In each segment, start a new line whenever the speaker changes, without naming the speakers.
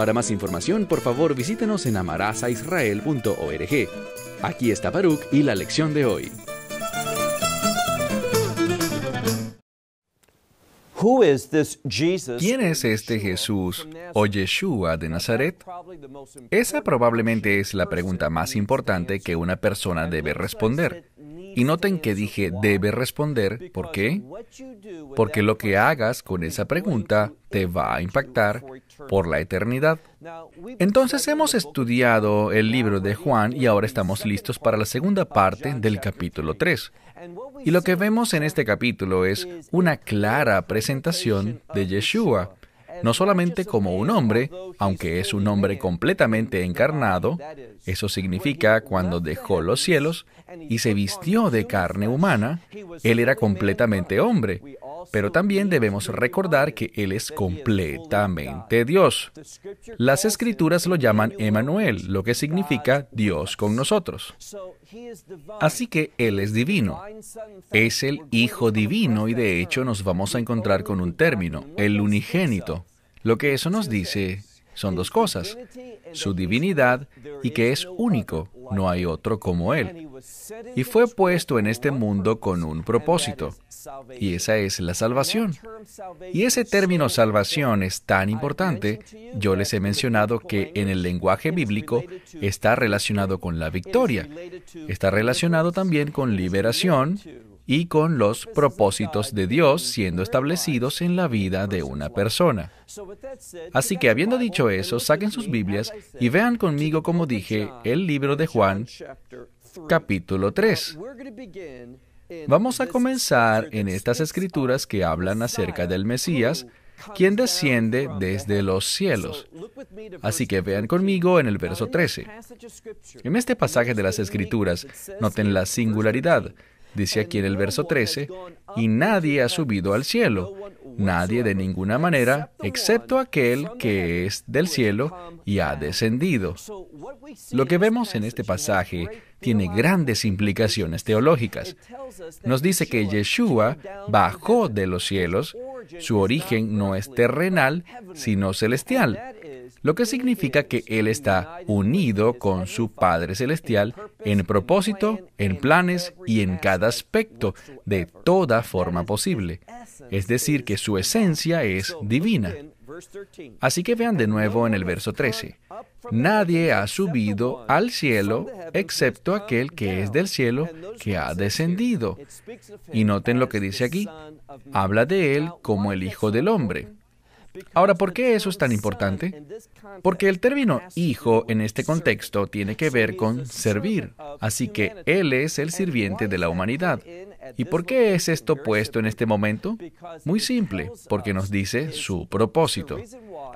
para más información, por favor, visítenos en amarazaisrael.org. Aquí está Baruch y la lección de hoy. ¿Quién es este Jesús o Yeshua de Nazaret? Esa probablemente es la pregunta más importante que una persona debe responder. Y noten que dije debe responder, ¿por qué? Porque lo que hagas con esa pregunta te va a impactar por la eternidad. Entonces hemos estudiado el libro de Juan y ahora estamos listos para la segunda parte del capítulo 3. Y lo que vemos en este capítulo es una clara presentación de Yeshua, no solamente como un hombre, aunque es un hombre completamente encarnado, eso significa cuando dejó los cielos, y se vistió de carne humana, Él era completamente hombre. Pero también debemos recordar que Él es completamente Dios. Las escrituras lo llaman Emmanuel, lo que significa Dios con nosotros. Así que Él es divino. Es el Hijo divino y de hecho nos vamos a encontrar con un término, el unigénito. Lo que eso nos dice son dos cosas, su divinidad y que es único, no hay otro como Él. Y fue puesto en este mundo con un propósito, y esa es la salvación. Y ese término salvación es tan importante, yo les he mencionado que en el lenguaje bíblico está relacionado con la victoria, está relacionado también con liberación, y con los pues propósitos de Dios siendo establecidos en la vida de una persona. Así que habiendo dicho eso, saquen sus Biblias y vean conmigo, como dije, el libro de Juan, capítulo 3. Vamos a comenzar en estas escrituras que hablan acerca del Mesías, quien desciende desde los cielos. Así que vean conmigo en el verso 13. En este pasaje de las Escrituras, noten la singularidad dice aquí en el verso 13, y nadie ha subido al cielo, nadie de ninguna manera, excepto aquel que es del cielo y ha descendido. Lo que vemos en este pasaje tiene grandes implicaciones teológicas. Nos dice que Yeshua bajó de los cielos, su origen no es terrenal, sino celestial lo que significa que Él está unido con su Padre Celestial en propósito, en planes y en cada aspecto de toda forma posible. Es decir, que su esencia es divina. Así que vean de nuevo en el verso 13. Nadie ha subido al cielo excepto aquel que es del cielo, que ha descendido. Y noten lo que dice aquí. Habla de él como el Hijo del Hombre. Ahora, ¿por qué eso es tan importante? Porque el término hijo en este contexto tiene que ver con servir, así que Él es el sirviente de la humanidad. ¿Y por qué es esto puesto en este momento? Muy simple, porque nos dice su propósito.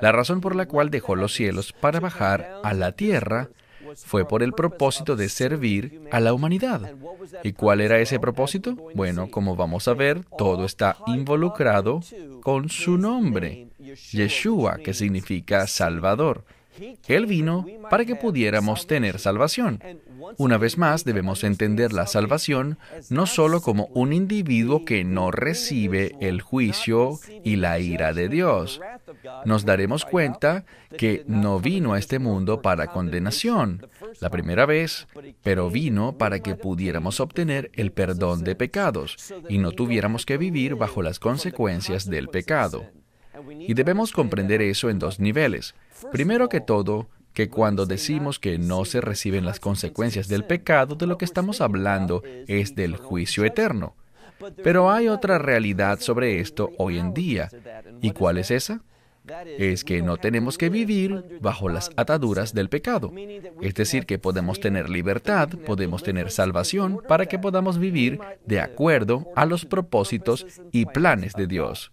La razón por la cual dejó los cielos para bajar a la tierra fue por el propósito de servir a la humanidad. ¿Y cuál era ese propósito? Bueno, como vamos a ver, todo está involucrado con su nombre. Yeshua, que significa Salvador. Él vino para que pudiéramos tener salvación. Una vez más, debemos entender la salvación no solo como un individuo que no recibe el juicio y la ira de Dios. Nos daremos cuenta que no vino a este mundo para condenación la primera vez, pero vino para que pudiéramos obtener el perdón de pecados y no tuviéramos que vivir bajo las consecuencias del pecado. Y debemos comprender eso en dos niveles. Primero que todo, que cuando decimos que no se reciben las consecuencias del pecado, de lo que estamos hablando es del juicio eterno. Pero hay otra realidad sobre esto hoy en día. ¿Y cuál es esa? es que no tenemos que vivir bajo las ataduras del pecado. Es decir, que podemos tener libertad, podemos tener salvación para que podamos vivir de acuerdo a los propósitos y planes de Dios.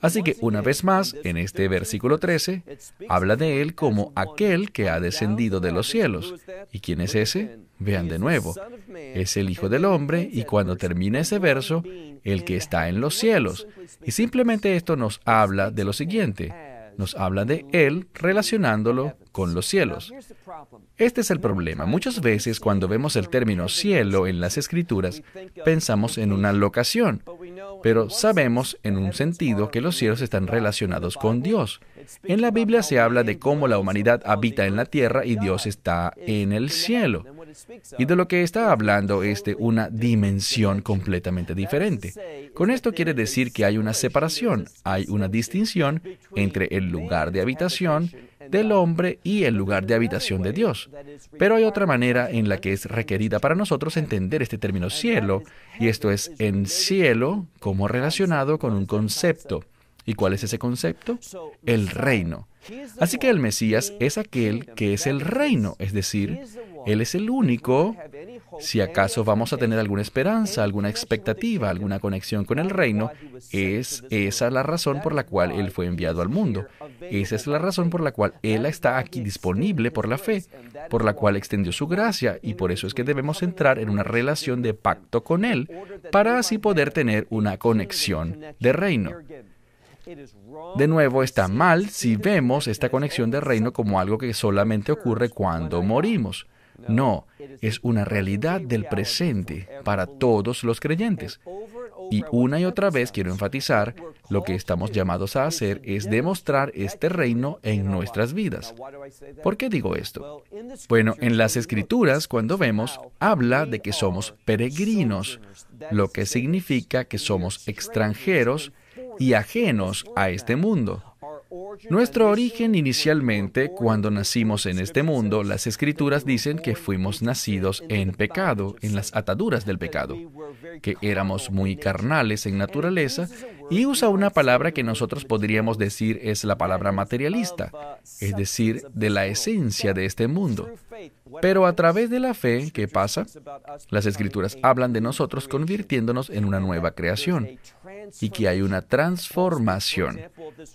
Así que una vez más, en este versículo 13, habla de Él como aquel que ha descendido de los cielos. ¿Y quién es ese? Vean de nuevo, es el Hijo del Hombre y cuando termina ese verso, el que está en los cielos. Y simplemente esto nos habla de lo siguiente, nos habla de Él relacionándolo con los cielos. Este es el problema. Muchas veces cuando vemos el término cielo en las escrituras, pensamos en una locación, pero sabemos en un sentido que los cielos están relacionados con Dios. En la Biblia se habla de cómo la humanidad habita en la tierra y Dios está en el cielo. Y de lo que está hablando es de una dimensión completamente diferente. Con esto quiere decir que hay una separación, hay una distinción entre el lugar de habitación del hombre y el lugar de habitación de Dios. Pero hay otra manera en la que es requerida para nosotros entender este término cielo, y esto es en cielo como relacionado con un concepto. ¿Y cuál es ese concepto? El reino. Así que el Mesías es aquel que es el reino, es decir, Él es el único, si acaso vamos a tener alguna esperanza, alguna expectativa, alguna conexión con el reino, es esa la razón por la cual Él fue enviado al mundo. Esa es la razón por la cual Él está aquí disponible por la fe, por la cual extendió su gracia, y por eso es que debemos entrar en una relación de pacto con Él, para así poder tener una conexión de reino. De nuevo, está mal si vemos esta conexión del reino como algo que solamente ocurre cuando morimos. No, es una realidad del presente para todos los creyentes. Y una y otra vez quiero enfatizar, lo que estamos llamados a hacer es demostrar este reino en nuestras vidas. ¿Por qué digo esto? Bueno, en las escrituras, cuando vemos, habla de que somos peregrinos, lo que significa que somos extranjeros y ajenos a este mundo. Nuestro origen inicialmente, cuando nacimos en este mundo, las escrituras dicen que fuimos nacidos en pecado, en las ataduras del pecado, que éramos muy carnales en naturaleza, y usa una palabra que nosotros podríamos decir es la palabra materialista, es decir, de la esencia de este mundo. Pero a través de la fe, ¿qué pasa? Las escrituras hablan de nosotros convirtiéndonos en una nueva creación y que hay una transformación.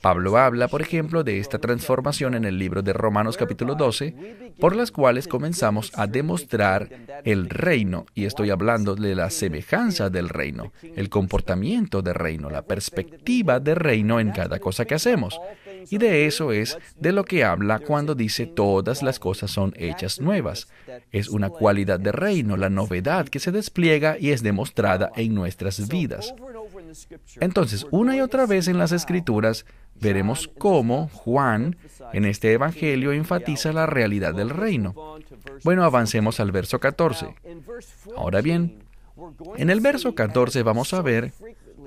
Pablo habla, por ejemplo, de esta transformación en el libro de Romanos capítulo 12, por las cuales comenzamos a demostrar el reino, y estoy hablando de la semejanza del reino, el comportamiento del reino, la perspectiva del reino en cada cosa que hacemos. Y de eso es de lo que habla cuando dice todas las cosas son hechas nuevas. Es una cualidad de reino, la novedad que se despliega y es demostrada en nuestras vidas. Entonces, una y otra vez en las escrituras, veremos cómo Juan en este Evangelio enfatiza la realidad del reino. Bueno, avancemos al verso 14. Ahora bien, en el verso 14 vamos a ver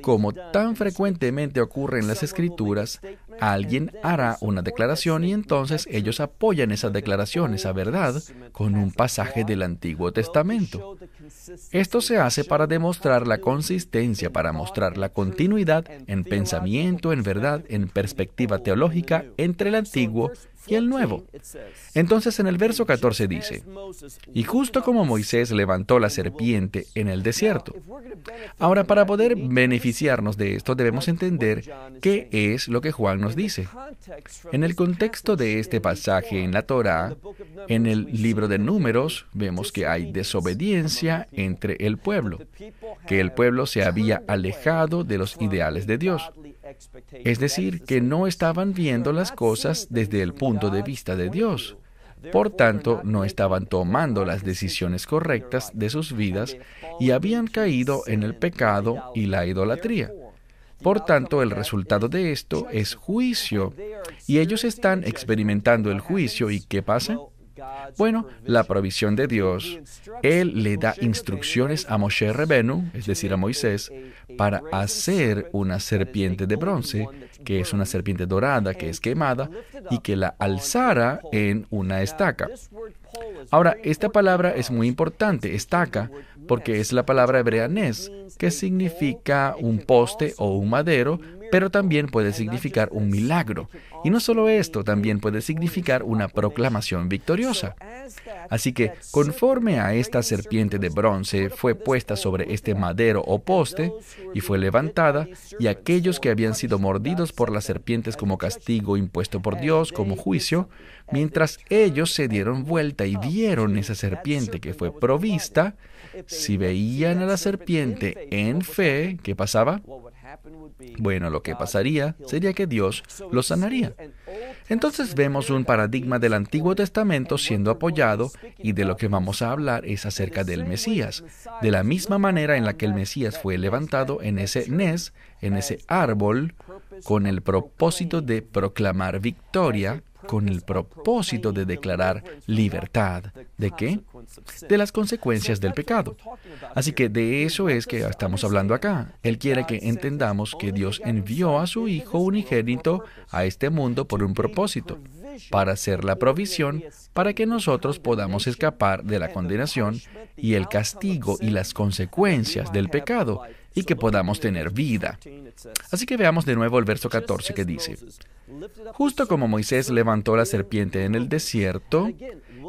cómo tan frecuentemente ocurre en las escrituras alguien hará una declaración y entonces ellos apoyan esa declaración, esa verdad, con un pasaje del Antiguo Testamento. Esto se hace para demostrar la consistencia, para mostrar la continuidad en pensamiento, en verdad, en perspectiva teológica entre el Antiguo y el Nuevo. Entonces en el verso 14 dice, y justo como Moisés levantó la serpiente en el desierto. Ahora, para poder beneficiarnos de esto, debemos entender qué es lo que Juan nos dice. En el contexto de este pasaje en la Torá, en el libro de números, vemos que hay desobediencia entre el pueblo, que el pueblo se había alejado de los ideales de Dios. Es decir, que no estaban viendo las cosas desde el punto de vista de Dios. Por tanto, no estaban tomando las decisiones correctas de sus vidas y habían caído en el pecado y la idolatría. Por tanto, el resultado de esto es juicio. Y ellos están experimentando el juicio y ¿qué pasa? Bueno, la provisión de Dios. Él le da instrucciones a Moshe Rebenu, es decir, a Moisés, para hacer una serpiente de bronce, que es una serpiente dorada que es quemada, y que la alzara en una estaca. Ahora, esta palabra es muy importante, estaca, porque es la palabra hebrea que significa un poste o un madero, pero también puede significar un milagro. Y no solo esto, también puede significar una proclamación victoriosa. Así que, conforme a esta serpiente de bronce fue puesta sobre este madero o poste, y fue levantada, y aquellos que habían sido mordidos por las serpientes como castigo impuesto por Dios, como juicio, mientras ellos se dieron vuelta y vieron esa serpiente que fue provista, si veían a la serpiente en fe, ¿qué pasaba? Bueno, lo que pasaría sería que Dios lo sanaría. Entonces vemos un paradigma del Antiguo Testamento siendo apoyado y de lo que vamos a hablar es acerca del Mesías, de la misma manera en la que el Mesías fue levantado en ese Nes, en ese árbol, con el propósito de proclamar victoria con el propósito de declarar libertad. ¿De qué? De las consecuencias del pecado. Así que de eso es que estamos hablando acá. Él quiere que entendamos que Dios envió a su Hijo unigénito a este mundo por un propósito, para hacer la provisión para que nosotros podamos escapar de la condenación y el castigo y las consecuencias del pecado y que podamos tener vida. Así que veamos de nuevo el verso 14 que dice, justo como Moisés levantó la serpiente en el desierto,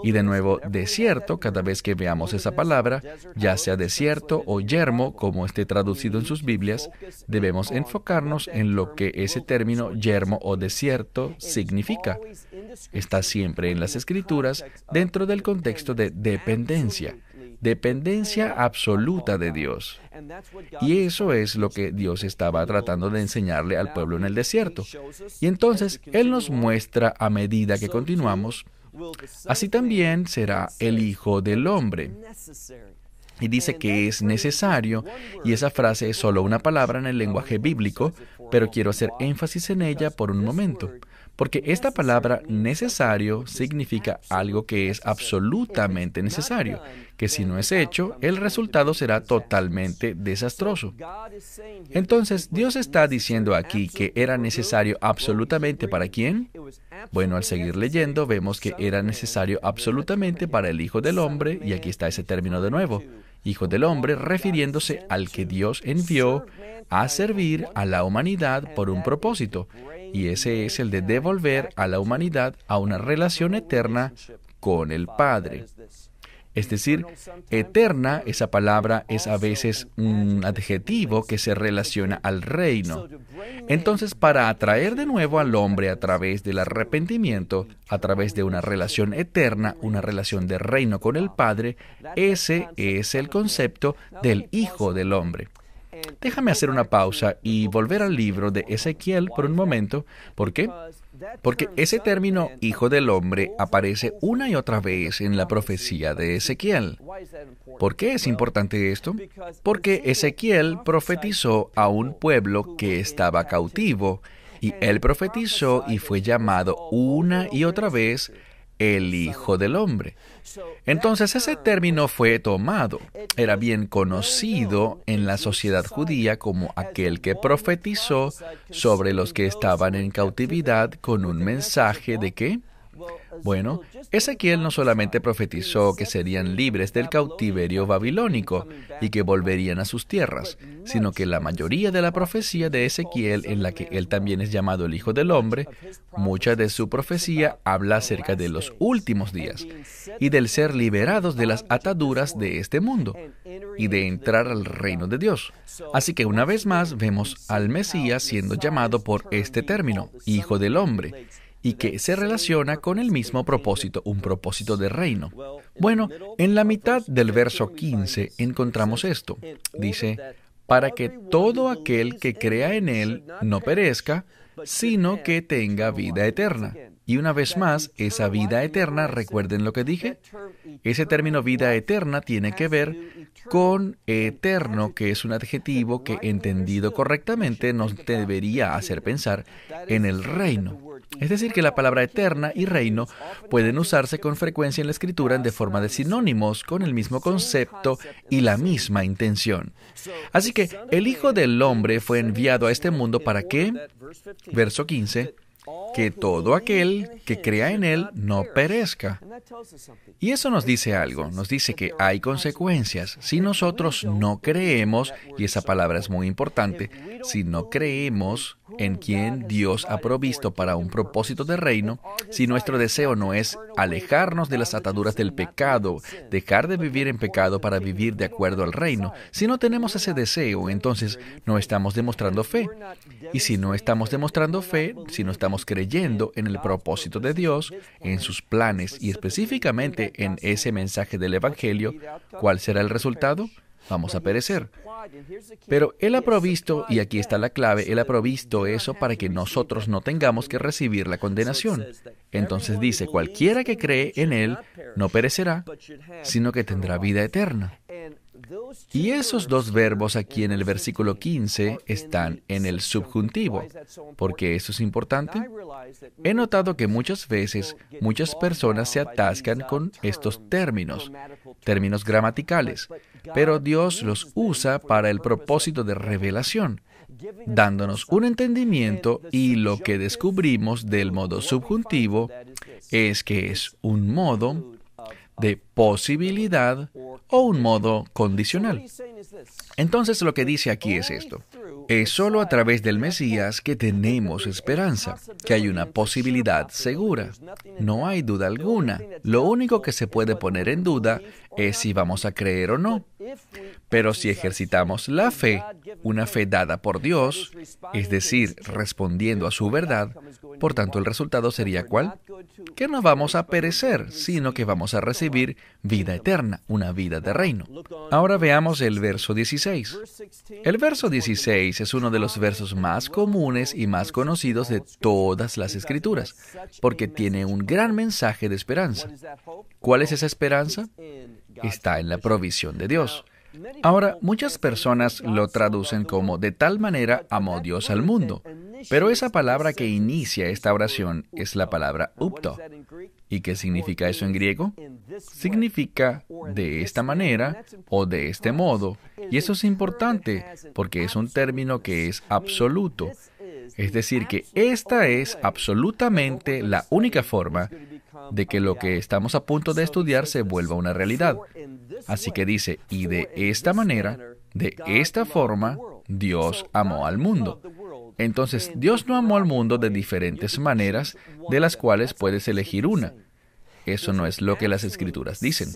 y de nuevo desierto, cada vez que veamos esa palabra, ya sea desierto o yermo, como esté traducido en sus Biblias, debemos enfocarnos en lo que ese término yermo o desierto significa. Está siempre en las escrituras dentro del contexto de dependencia dependencia absoluta de Dios. Y eso es lo que Dios estaba tratando de enseñarle al pueblo en el desierto. Y entonces Él nos muestra a medida que continuamos, así también será el Hijo del Hombre. Y dice que es necesario, y esa frase es solo una palabra en el lenguaje bíblico, pero quiero hacer énfasis en ella por un momento, porque esta palabra necesario significa algo que es absolutamente necesario, que si no es hecho, el resultado será totalmente desastroso. Entonces, Dios está diciendo aquí que era necesario absolutamente para quién? Bueno, al seguir leyendo vemos que era necesario absolutamente para el Hijo del Hombre, y aquí está ese término de nuevo, Hijo del Hombre, refiriéndose al que Dios envió a servir a la humanidad por un propósito, y ese es el de devolver a la humanidad a una relación eterna con el Padre. Es decir, eterna, esa palabra es a veces un adjetivo que se relaciona al reino. Entonces, para atraer de nuevo al hombre a través del arrepentimiento, a través de una relación eterna, una relación de reino con el Padre, ese es el concepto del Hijo del Hombre. Déjame hacer una pausa y volver al libro de Ezequiel por un momento. ¿Por qué? Porque ese término hijo del hombre aparece una y otra vez en la profecía de Ezequiel. ¿Por qué es importante esto? Porque Ezequiel profetizó a un pueblo que estaba cautivo y él profetizó y fue llamado una y otra vez el Hijo del Hombre. Entonces ese término fue tomado. Era bien conocido en la sociedad judía como aquel que profetizó sobre los que estaban en cautividad con un mensaje de que bueno, Ezequiel no solamente profetizó que serían libres del cautiverio babilónico y que volverían a sus tierras, sino que la mayoría de la profecía de Ezequiel, en la que él también es llamado el Hijo del Hombre, mucha de su profecía habla acerca de los últimos días y del ser liberados de las ataduras de este mundo y de entrar al reino de Dios. Así que una vez más vemos al Mesías siendo llamado por este término, Hijo del Hombre, y que se relaciona con el mismo propósito, un propósito de reino. Bueno, en la mitad del verso 15 encontramos esto. Dice, para que todo aquel que crea en Él no perezca, sino que tenga vida eterna. Y una vez más, esa vida eterna, recuerden lo que dije, ese término vida eterna tiene que ver con eterno, que es un adjetivo que entendido correctamente nos debería hacer pensar en el reino. Es decir, que la palabra eterna y reino pueden usarse con frecuencia en la escritura de forma de sinónimos, con el mismo concepto y la misma intención. Así que el Hijo del Hombre fue enviado a este mundo para que, verso 15, que todo aquel que crea en Él no perezca. Y eso nos dice algo, nos dice que hay consecuencias. Si nosotros no creemos, y esa palabra es muy importante, si no creemos en quien Dios ha provisto para un propósito de reino, si nuestro deseo no es alejarnos de las ataduras del pecado, dejar de vivir en pecado para vivir de acuerdo al reino, si no tenemos ese deseo, entonces no estamos demostrando fe. Y si no estamos demostrando fe, si no estamos creyendo en el propósito de Dios, en sus planes y específicamente en ese mensaje del Evangelio, ¿cuál será el resultado? vamos a perecer. Pero Él ha provisto, y aquí está la clave, Él ha provisto eso para que nosotros no tengamos que recibir la condenación. Entonces dice, cualquiera que cree en Él no perecerá, sino que tendrá vida eterna. Y esos dos verbos aquí en el versículo 15 están en el subjuntivo. ¿Por qué eso es importante? He notado que muchas veces muchas personas se atascan con estos términos, términos gramaticales, pero Dios los usa para el propósito de revelación, dándonos un entendimiento y lo que descubrimos del modo subjuntivo es que es un modo de posibilidad o un modo condicional. Entonces lo que dice aquí es esto. Es solo a través del Mesías que tenemos esperanza, que hay una posibilidad segura. No hay duda alguna. Lo único que se puede poner en duda es si vamos a creer o no. Pero si ejercitamos la fe, una fe dada por Dios, es decir, respondiendo a su verdad, por tanto el resultado sería cuál? Que no vamos a perecer, sino que vamos a recibir vida eterna, una vida de reino. Ahora veamos el verso 16. El verso 16 es uno de los versos más comunes y más conocidos de todas las escrituras, porque tiene un gran mensaje de esperanza. ¿Cuál es esa esperanza? está en la provisión de Dios. Ahora, muchas personas lo traducen como de tal manera amó Dios al mundo, pero esa palabra que inicia esta oración es la palabra upto. ¿Y qué significa eso en griego? Significa de esta manera o de este modo. Y eso es importante porque es un término que es absoluto. Es decir, que esta es absolutamente la única forma de que lo que estamos a punto de estudiar se vuelva una realidad. Así que dice, y de esta manera, de esta forma, Dios amó al mundo. Entonces, Dios no amó al mundo de diferentes maneras, de las cuales puedes elegir una. Eso no es lo que las escrituras dicen.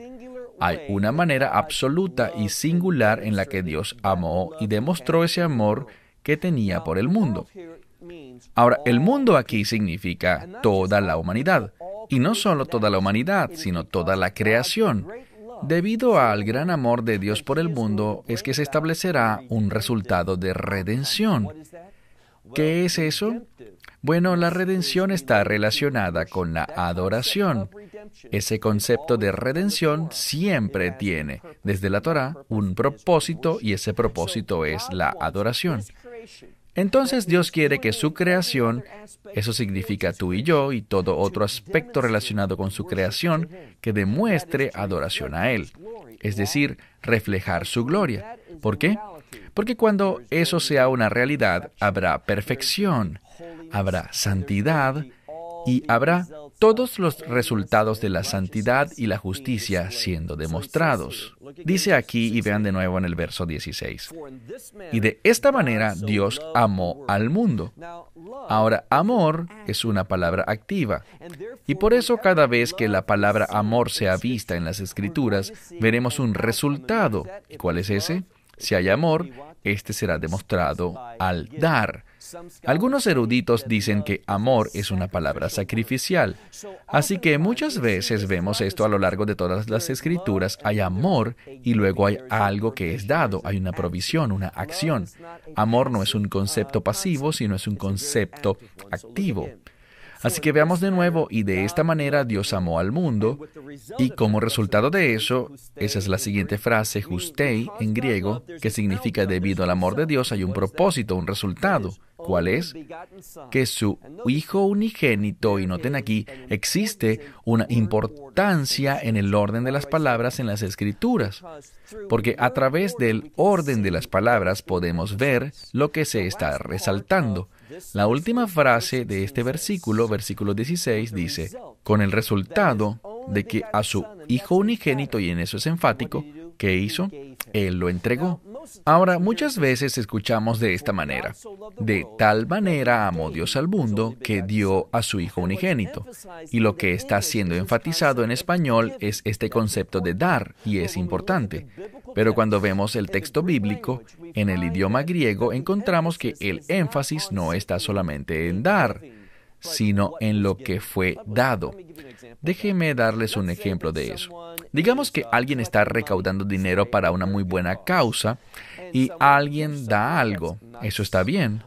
Hay una manera absoluta y singular en la que Dios amó y demostró ese amor que tenía por el mundo. Ahora, el mundo aquí significa toda la humanidad, y no solo toda la humanidad, sino toda la creación. Debido al gran amor de Dios por el mundo es que se establecerá un resultado de redención. ¿Qué es eso? Bueno, la redención está relacionada con la adoración. Ese concepto de redención siempre tiene, desde la Torá, un propósito y ese propósito es la adoración. Entonces Dios quiere que su creación, eso significa tú y yo y todo otro aspecto relacionado con su creación, que demuestre adoración a Él, es decir, reflejar su gloria. ¿Por qué? Porque cuando eso sea una realidad, habrá perfección, habrá santidad y habrá todos los resultados de la santidad y la justicia siendo demostrados. Dice aquí y vean de nuevo en el verso 16. Y de esta manera Dios amó al mundo. Ahora, amor es una palabra activa. Y por eso cada vez que la palabra amor sea vista en las escrituras, veremos un resultado. ¿Y cuál es ese? Si hay amor, este será demostrado al dar. Algunos eruditos dicen que amor es una palabra sacrificial, así que muchas veces vemos esto a lo largo de todas las escrituras, hay amor y luego hay algo que es dado, hay una provisión, una acción. Amor no es un concepto pasivo, sino es un concepto activo. Así que veamos de nuevo, y de esta manera Dios amó al mundo, y como resultado de eso, esa es la siguiente frase, justei, en griego, que significa debido al amor de Dios hay un propósito, un resultado. ¿Cuál es? Que su Hijo unigénito, y noten aquí, existe una importancia en el orden de las palabras en las escrituras, porque a través del orden de las palabras podemos ver lo que se está resaltando. La última frase de este versículo, versículo 16, dice, con el resultado de que a su Hijo unigénito, y en eso es enfático, ¿qué hizo? Él lo entregó. Ahora, muchas veces escuchamos de esta manera, de tal manera amó Dios al mundo que dio a su Hijo unigénito. Y lo que está siendo enfatizado en español es este concepto de dar, y es importante. Pero cuando vemos el texto bíblico, en el idioma griego encontramos que el énfasis no está solamente en dar, sino en lo que fue dado. Déjeme darles un ejemplo de eso. Digamos que alguien está recaudando dinero para una muy buena causa y alguien da algo. Eso está bien.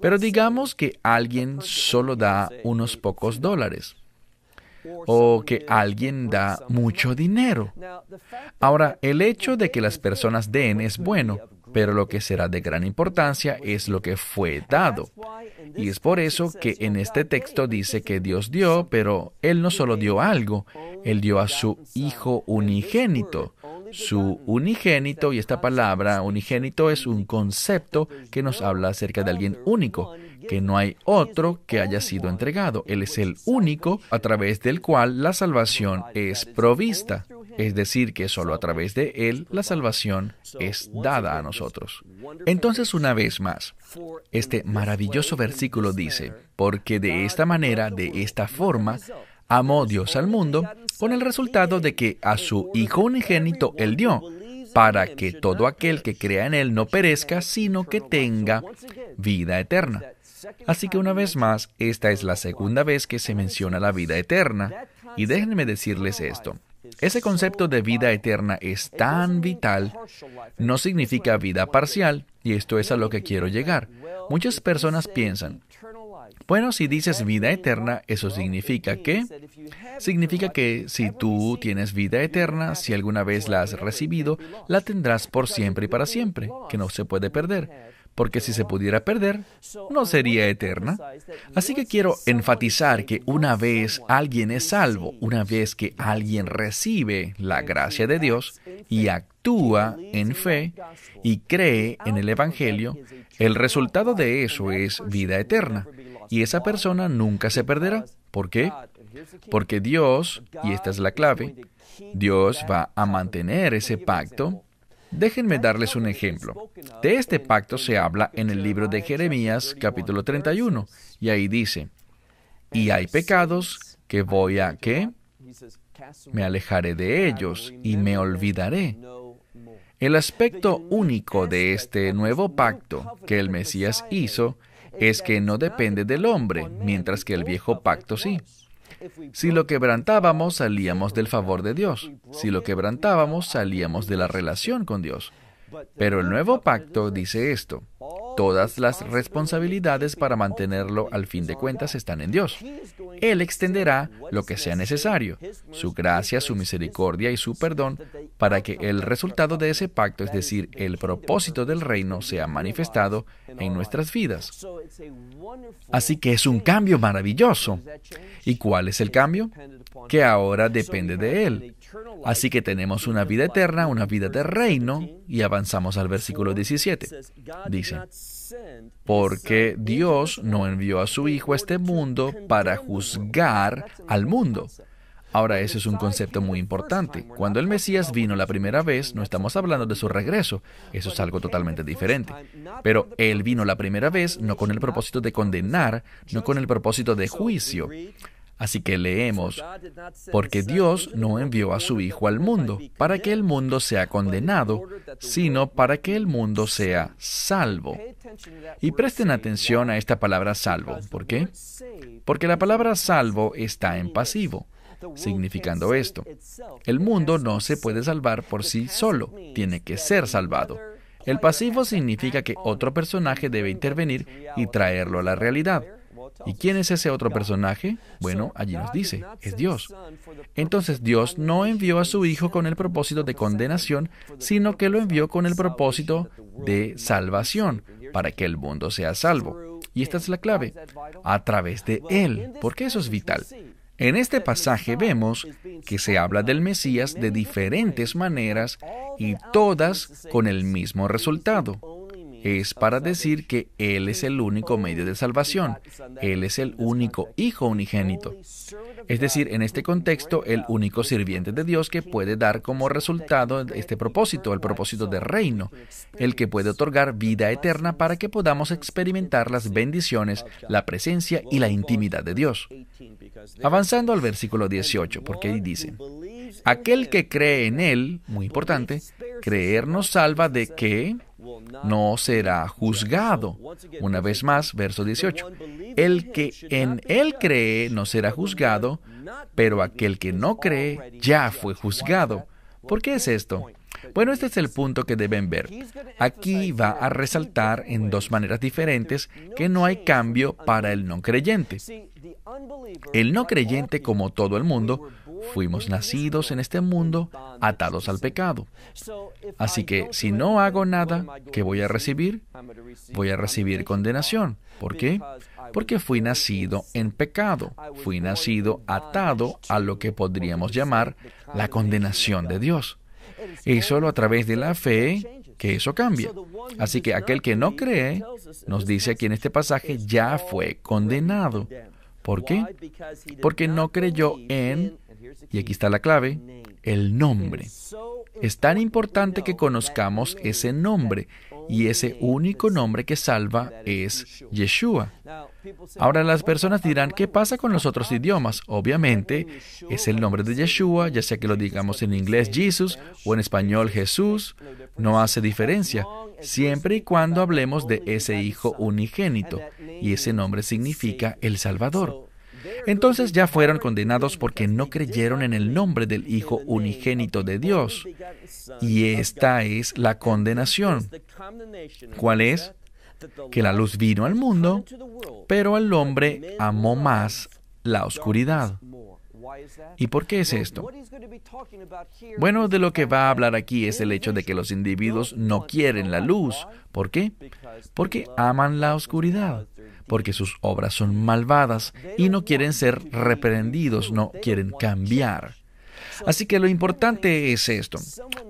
Pero digamos que alguien solo da unos pocos dólares o que alguien da mucho dinero. Ahora, el hecho de que las personas den es bueno, pero lo que será de gran importancia es lo que fue dado. Y es por eso que en este texto dice que Dios dio, pero Él no solo dio algo, Él dio a su Hijo unigénito. Su unigénito, y esta palabra unigénito es un concepto que nos habla acerca de alguien único que no hay otro que haya sido entregado. Él es el único a través del cual la salvación es provista. Es decir, que solo a través de Él la salvación es dada a nosotros. Entonces, una vez más, este maravilloso versículo dice, porque de esta manera, de esta forma, amó Dios al mundo, con el resultado de que a su Hijo unigénito Él dio, para que todo aquel que crea en Él no perezca, sino que tenga vida eterna. Así que una vez más, esta es la segunda vez que se menciona la vida eterna. Y déjenme decirles esto. Ese concepto de vida eterna es tan vital, no significa vida parcial, y esto es a lo que quiero llegar. Muchas personas piensan, bueno, si dices vida eterna, eso significa qué? Significa que si tú tienes vida eterna, si alguna vez la has recibido, la tendrás por siempre y para siempre, que no se puede perder porque si se pudiera perder, no sería eterna. Así que quiero enfatizar que una vez alguien es salvo, una vez que alguien recibe la gracia de Dios y actúa en fe y cree en el Evangelio, el resultado de eso es vida eterna. Y esa persona nunca se perderá. ¿Por qué? Porque Dios, y esta es la clave, Dios va a mantener ese pacto Déjenme darles un ejemplo. De este pacto se habla en el libro de Jeremías capítulo 31 y ahí dice, y hay pecados que voy a qué? me alejaré de ellos y me olvidaré. El aspecto único de este nuevo pacto que el Mesías hizo es que no depende del hombre, mientras que el viejo pacto sí. Si lo quebrantábamos, salíamos del favor de Dios. Si lo quebrantábamos, salíamos de la relación con Dios. Pero el nuevo pacto dice esto, Todas las responsabilidades para mantenerlo al fin de cuentas están en Dios. Él extenderá lo que sea necesario, su gracia, su misericordia y su perdón, para que el resultado de ese pacto, es decir, el propósito del reino, sea manifestado en nuestras vidas. Así que es un cambio maravilloso. ¿Y cuál es el cambio? Que ahora depende de Él. Así que tenemos una vida eterna, una vida de reino, y avanzamos al versículo 17. Dice, porque Dios no envió a su Hijo a este mundo para juzgar al mundo. Ahora, ese es un concepto muy importante. Cuando el Mesías vino la primera vez, no estamos hablando de su regreso. Eso es algo totalmente diferente. Pero Él vino la primera vez no con el propósito de condenar, no con el propósito de juicio. Así que leemos, porque Dios no envió a su Hijo al mundo para que el mundo sea condenado, sino para que el mundo sea salvo. Y presten atención a esta palabra salvo. ¿Por qué? Porque la palabra salvo está en pasivo significando esto. El mundo no se puede salvar por sí solo, tiene que ser salvado. El pasivo significa que otro personaje debe intervenir y traerlo a la realidad. ¿Y quién es ese otro personaje? Bueno, allí nos dice, es Dios. Entonces Dios no envió a su Hijo con el propósito de condenación, sino que lo envió con el propósito de salvación, para que el mundo sea salvo. Y esta es la clave, a través de Él, porque eso es vital. En este pasaje vemos que se habla del Mesías de diferentes maneras y todas con el mismo resultado, es para decir que Él es el único medio de salvación. Él es el único Hijo unigénito. Es decir, en este contexto, el único sirviente de Dios que puede dar como resultado este propósito, el propósito de reino, el que puede otorgar vida eterna para que podamos experimentar las bendiciones, la presencia y la intimidad de Dios. Avanzando al versículo 18, porque ahí dice, aquel que cree en Él, muy importante, creer nos salva de qué? no será juzgado. Una vez más, verso 18. El que en él cree no será juzgado, pero aquel que no cree ya fue juzgado. ¿Por qué es esto? Bueno, este es el punto que deben ver. Aquí va a resaltar en dos maneras diferentes que no hay cambio para el no creyente. El no creyente, como todo el mundo, fuimos nacidos en este mundo atados al pecado. Así que si no hago nada, ¿qué voy a recibir? Voy a recibir condenación. ¿Por qué? Porque fui nacido en pecado. Fui nacido atado a lo que podríamos llamar la condenación de Dios. Y solo a través de la fe que eso cambia. Así que aquel que no cree, nos dice aquí en este pasaje, ya fue condenado. ¿Por qué? Porque no creyó en y aquí está la clave, el nombre. Es tan importante que conozcamos ese nombre y ese único nombre que salva es Yeshua. Ahora las personas dirán, ¿qué pasa con los otros idiomas? Obviamente es el nombre de Yeshua, ya sea que lo digamos en inglés Jesus o en español Jesús, no hace diferencia, siempre y cuando hablemos de ese Hijo unigénito, y ese nombre significa el Salvador. Entonces ya fueron condenados porque no creyeron en el nombre del Hijo unigénito de Dios. Y esta es la condenación. ¿Cuál es? Que la luz vino al mundo, pero el hombre amó más la oscuridad. ¿Y por qué es esto? Bueno, de lo que va a hablar aquí es el hecho de que los individuos no quieren la luz. ¿Por qué? Porque aman la oscuridad, porque sus obras son malvadas y no quieren ser reprendidos, no quieren cambiar. Así que lo importante es esto.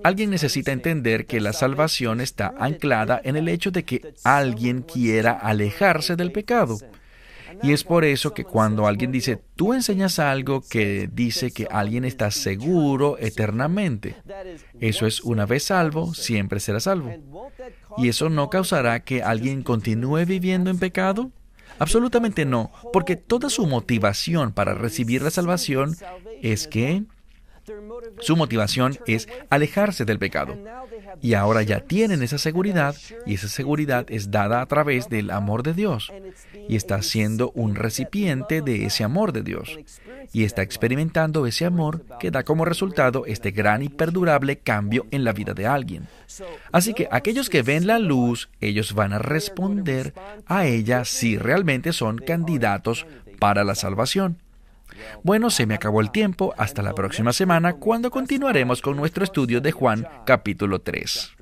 Alguien necesita entender que la salvación está anclada en el hecho de que alguien quiera alejarse del pecado. Y es por eso que cuando alguien dice, tú enseñas algo que dice que alguien está seguro eternamente, eso es una vez salvo, siempre será salvo. ¿Y eso no causará que alguien continúe viviendo en pecado? Absolutamente no, porque toda su motivación para recibir la salvación es que su motivación es alejarse del pecado y ahora ya tienen esa seguridad y esa seguridad es dada a través del amor de Dios y está siendo un recipiente de ese amor de Dios y está experimentando ese amor que da como resultado este gran y perdurable cambio en la vida de alguien. Así que aquellos que ven la luz, ellos van a responder a ella si realmente son candidatos para la salvación. Bueno, se me acabó el tiempo. Hasta la próxima semana, cuando continuaremos con nuestro estudio de Juan capítulo 3.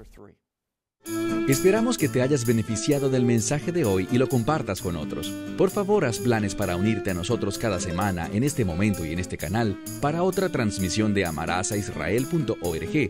Esperamos que te hayas beneficiado del mensaje de hoy y lo compartas con otros. Por favor, haz planes para unirte a nosotros cada semana en este momento y en este canal para otra transmisión de amarazaisrael.org